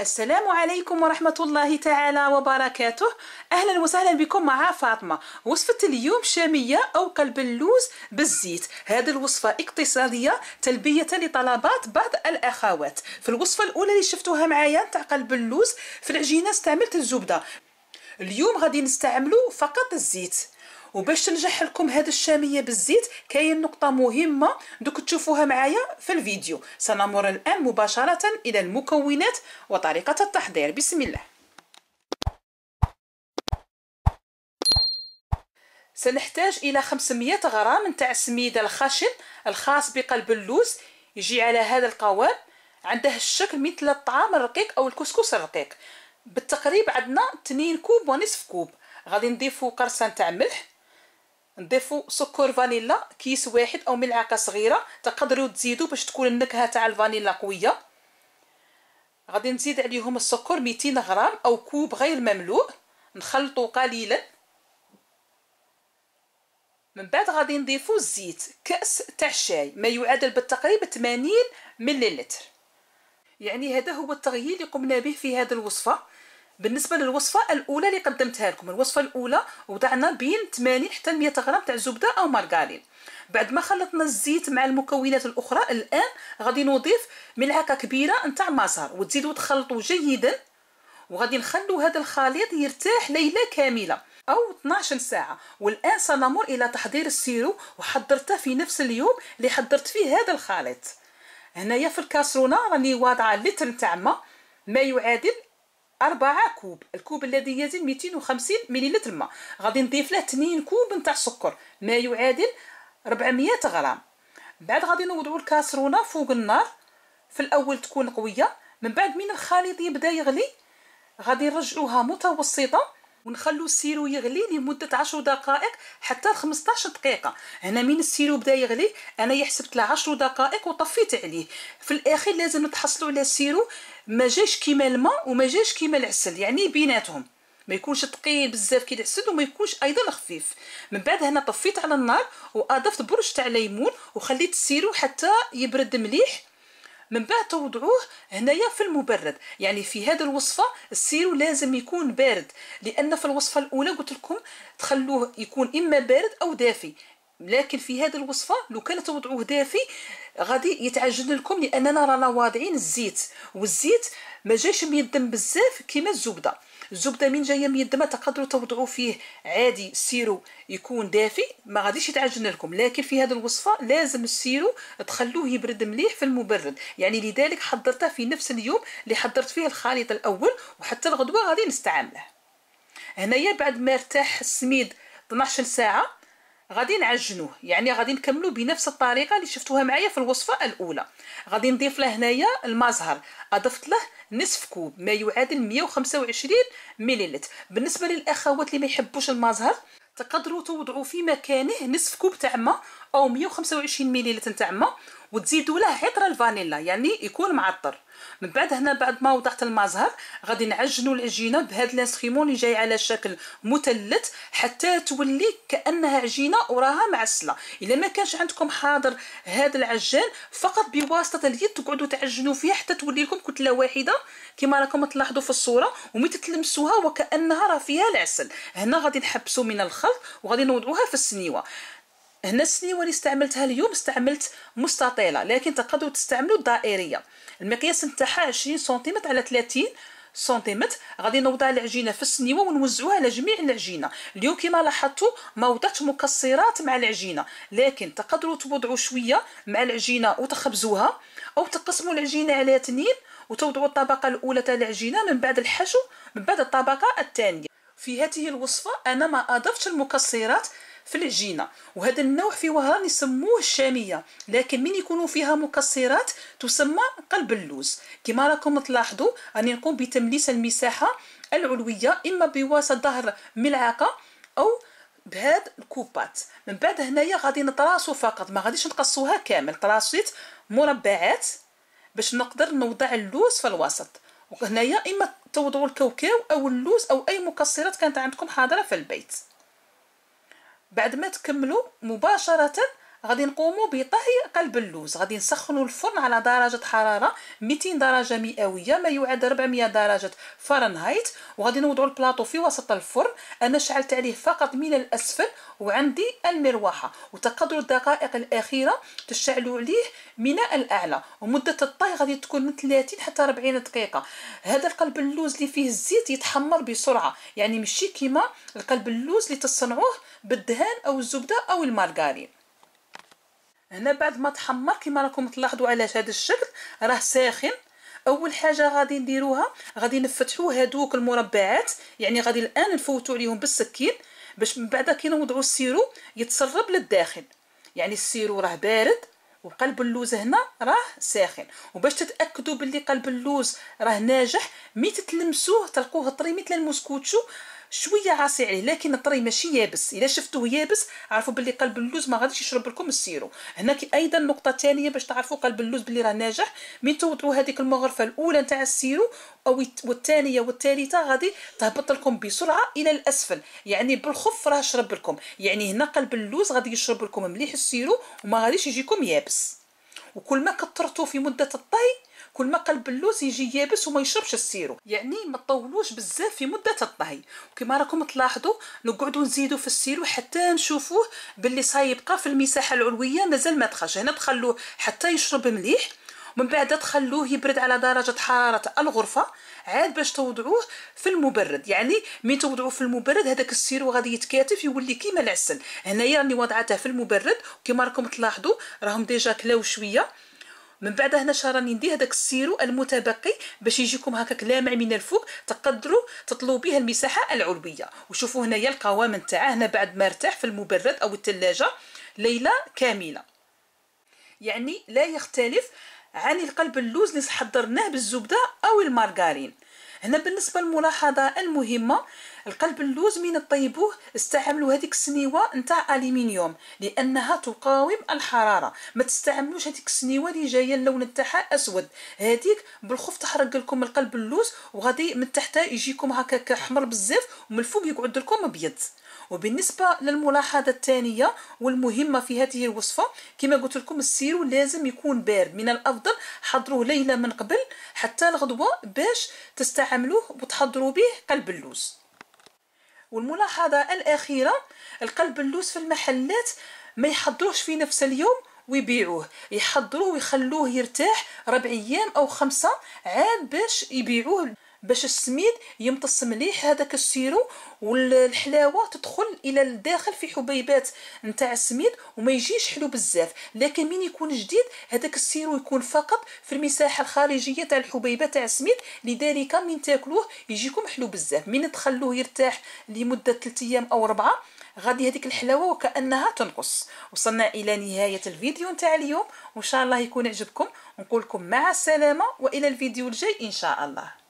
السلام عليكم ورحمة الله تعالى وبركاته أهلا وسهلا بكم مع فاطمة وصفة اليوم شامية أو قلب اللوز بالزيت هذه الوصفة اقتصادية تلبية لطلبات بعض الأخوات في الوصفة الأولى اللي شفتوها معايا تاع قلب اللوز في العجينة استعملت الزبدة اليوم غادي نستعملو فقط الزيت وباش تنجح لكم هذا الشاميه بالزيت كاين نقطه مهمه دوك تشوفوها معايا في الفيديو سنمر الان مباشره الى المكونات وطريقه التحضير بسم الله سنحتاج الى 500 غرام نتاع السميده الخشن الخاص بقلب اللوز يجي على هذا القوام عنده الشكل مثل الطعام الرقيق او الكسكس الرقيق بالتقريب عندنا 2 كوب ونصف كوب غادي نضيفو قرصه نتاع ملح نضيفوا سكر فانيلا كيس واحد او ملعقه صغيره تقدروا تزيدوا باش تكون النكهه تاع الفانيلا قويه غادي نزيد عليهم السكر 200 غرام او كوب غير مملوء نخلطوا قليلا من بعد غادي نضيفوا الزيت كاس تاع الشاي ما يعادل بالتقريب 80 مليلتر يعني هذا هو التغيير اللي قمنا به في هذه الوصفه بالنسبه للوصفه الاولى اللي قدمتها لكم الوصفه الاولى وضعنا بين 80 حتى 100 غرام تاع زبده او مارغرين بعد ما خلطنا الزيت مع المكونات الاخرى الان غادي نضيف ملعقه كبيره نتاع مازار وتزيدوا تخلطوا جيدا وغادي نخلو هذا الخليط يرتاح ليله كامله او 12 ساعه والان سنمر الى تحضير السيرو وحضرته في نفس اليوم اللي حضرت فيه هذا الخليط هنايا في الكاسرونه راني واضعه لتر نتاع ما ما يعادل أربعة كوب الكوب الذي يزن 250 مليلتر ماء غادي نضيف له 2 كوب نتاع السكر ما يعادل 400 غرام بعد غادي نوضعوا الكاسرونه فوق النار في الاول تكون قويه من بعد من الخليط يبدا يغلي غادي نرجعوها متوسطه ونخلو السيرو يغلي لمده عشر دقائق حتى ل 15 دقيقه هنا من السيرو بدا يغلي أنا حسبت له عشر دقائق وطفيت عليه في الاخير لازم تحصلوا على السيرو ما جاش كيما الماء وما جاش كيما العسل يعني بيناتهم ما يكونش ثقيل بزاف كي العسل وما يكونش ايضا خفيف من بعد هنا طفيت على النار واضفت برش تاع ليمون وخليت السيرو حتى يبرد مليح من بعد توضعوه هنايا في المبرد يعني في هذا الوصفه السيرو لازم يكون بارد لان في الوصفه الاولى قلت لكم تخلوه يكون اما بارد او دافي لكن في هذه الوصفه لو كان توضعوه دافي غادي يتعجن لكم لاننا رانا واضعين الزيت والزيت ما جايش بيدم بزاف كيما الزبده الزبده من جايه من الدم تقدروا توضعوا فيه عادي سيرو يكون دافي ما غاديش يتعجن لكم لكن في هذه الوصفه لازم السيرو تخلوه يبرد مليح في المبرد يعني لذلك حضرته في نفس اليوم اللي حضرت فيه الخليط الاول وحتى الغدوه غادي نستعمله هنايا بعد ما ارتاح السميد 12 ساعه غادي نعجنوه يعني غادي نكملو بنفس الطريقه اللي شفتوها معايا في الوصفه الاولى غادي نضيف له هنايا زهر اضفت له نصف كوب ما يعادل 125 مليلتر بالنسبه للاخوات اللي ما يحبوش زهر تقدروا توضعوا في مكانه نصف كوب تاع ماء او 125 ملل تاع الماء وتزيدوا له عطر الفانيلا يعني يكون معطر من بعد هنا بعد ما وضعت المزهر غادي نعجنوا العجينه بهذا لاسخيمون اللي جاي على شكل مثلث حتى تولي كانها عجينه وراها معسله الا ما كانش عندكم حاضر هذا العجان فقط بواسطه اليد تقعدوا تعجنوا فيه حتى تولي لكم كتله واحده كما راكم تلاحظوا في الصوره ومي تلمسوها وكانها راه فيها العسل هنا غادي نحبسوا من الخلط وغادي نوضعوها في السنيوه هنا السنيوه اللي استعملتها اليوم استعملت مستطيله لكن تقدروا تستعملوا الدائريه المقياس نتاعها 20 سنتيمتر على 30 سنتيمتر غادي نوضع العجينه في السنيوه ونوزعوها على جميع العجينه اليوم كما لاحظتوا ما وضعت مكسرات مع العجينه لكن تقدروا توضعوا شويه مع العجينه وتخبزوها او تقسموا العجينه على اثنين وتوضعوا الطبقه الاولى تاع العجينه من بعد الحشو من بعد الطبقه الثانيه في هذه الوصفه انا ما اضفت المكسرات في العجينه وهذا النوع في وهران يسموه الشاميه لكن من يكونوا فيها مكسرات تسمى قلب اللوز كما راكم تلاحظوا راني نقوم بتمليس المساحه العلويه اما بواسطه ظهر ملعقه او بهاد الكوبات من بعد هنايا غادي نطراسو فقط ما غاديش نقصوها كامل طراسيت مربعات باش نقدر نوضع اللوز في الوسط وهنايا اما توضعوا الكاوكاو او اللوز او اي مكسرات كانت عندكم حاضره في البيت بعد ما تكملوا مباشره غادي نقومو بطهي قلب اللوز غادي نسخنو الفرن على درجه حراره 200 درجه مئويه ما يعادل 400 درجه فرنهايت وغادي نوضعو البلاطو في وسط الفرن انا شعلت عليه فقط من الاسفل وعندي المروحه وتقدروا الدقائق الاخيره تشعلوا عليه من الاعلى ومده الطهي غادي تكون من 30 حتى 40 دقيقه هذا القلب اللوز اللي فيه الزيت يتحمر بسرعه يعني ماشي كيما القلب اللوز اللي تصنعوه بالدهان او الزبده او المارغارين هنا بعد ما تحمر كما راكم تلاحظوا على هذا الشكل راه ساخن اول حاجه غادي نديروها غادي نفتحوا هذوك المربعات يعني غادي الان نفوتوا عليهم بالسكين باش من بعد كي نوضعوا السيرو يتسرب للداخل يعني السيرو راه بارد وقلب اللوز هنا راه ساخن وباش تتاكدوا باللي قلب اللوز راه ناجح مي تتلمسوه تلقوه طري مثل المسكوتشو شويه عاصي عليه لكن الطري ماشي يابس الا شفتوه يابس عرفوا باللي قلب اللوز ما غاديش يشرب لكم السيرو هنا ايضا نقطه ثانيه باش تعرفوا قلب اللوز باللي راه ناجح من توضعوا هذيك المغرفه الاولى نتاع السيرو او والثانيه والثالثه غادي تهبط لكم بسرعه الى الاسفل يعني بالخف راه شرب لكم يعني هنا قلب اللوز غادي يشرب لكم مليح السيرو وما غاديش يجيكم يابس وكل ما كثرتوا في مده الطهي كل ما قلب اللوز يجي يابس وما يشربش السيرو يعني ما تطولوش بزاف في مده الطهي وكما راكم تلاحظوا نقعدوا نزيدوا في السيرو حتى نشوفوه باللي صايب يبقى في المساحه العلويه مازال ما دخلش هنا تخلوه حتى يشرب مليح من بعد تخلوه يبرد على درجه حراره الغرفه عاد باش توضعوه في المبرد يعني من توضعوه في المبرد هذاك السيرو غادي يتكاتف يولي كيما العسل هنايا راني وضعته في المبرد وكما راكم تلاحظوا راهم ديجا كلاو شويه من بعد هنا شراني ندير هذاك السيرو المتبقي باش يجيكم هكاك لامع من الفوق تقدروا تطلوا بها المساحه العلويه وشوفوا هنايا القوام نتاع هنا بعد ما ارتاح في المبرد او الثلاجه ليله كامله يعني لا يختلف عن القلب اللوز اللي حضرناه بالزبده او المارغرين هنا بالنسبه للملاحظه المهمه القلب اللوز من طيبوه استعملوا هذيك السنيوه نتاع الومنيوم لانها تقاوم الحراره ما تستعملوش هذيك السنيوه اللي جايه اللون تاعها اسود هذيك بالخوف تحرق لكم القلب اللوز وغادي من تحتها يجيكم هكاك احمر بزاف ومن الفوق يقعد لكم ابيض وبالنسبه للملاحظه الثانيه والمهمه في هذه الوصفه كما قلت لكم السيرو لازم يكون بارد من الافضل حضروه ليله من قبل حتى الغدوه باش تستعملوه وتحضروا به قلب اللوز والملاحظه الاخيره القلب اللوز في المحلات ما يحضروش في نفس اليوم ويبيعوه يحضروه ويخلوه يرتاح ربع ايام او خمسه عاد باش يبيعوه باش السميد يمتص مليح هذاك السيرو والحلاوه تدخل الى الداخل في حبيبات نتاع السميد وما يجيش حلو بزاف لكن من يكون جديد هذاك السيرو يكون فقط في المساحه الخارجيه تاع الحبيبه تاع السميد لذلك من تاكلوه يجيكم حلو بزاف من تخلوه يرتاح لمده 3 ايام او 4 غادي هذيك الحلاوه وكانها تنقص وصلنا الى نهايه الفيديو نتاع اليوم وان شاء الله يكون عجبكم نقول لكم مع السلامه والى الفيديو الجاي ان شاء الله